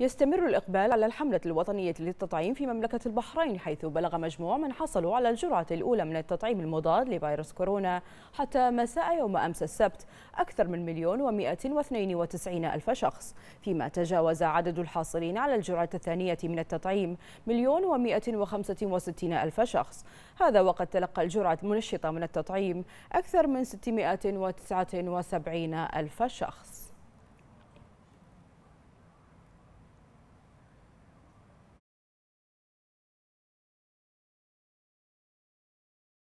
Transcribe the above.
يستمر الإقبال على الحملة الوطنية للتطعيم في مملكة البحرين حيث بلغ مجموع من حصلوا على الجرعة الأولى من التطعيم المضاد لفيروس كورونا حتى مساء يوم أمس السبت أكثر من مليون ومائة واثنين وتسعين ألف شخص فيما تجاوز عدد الحاصلين على الجرعة الثانية من التطعيم مليون ومائة وخمسة وستين ألف شخص هذا وقد تلقى الجرعة المنشطة من التطعيم أكثر من وسبعين ألف شخص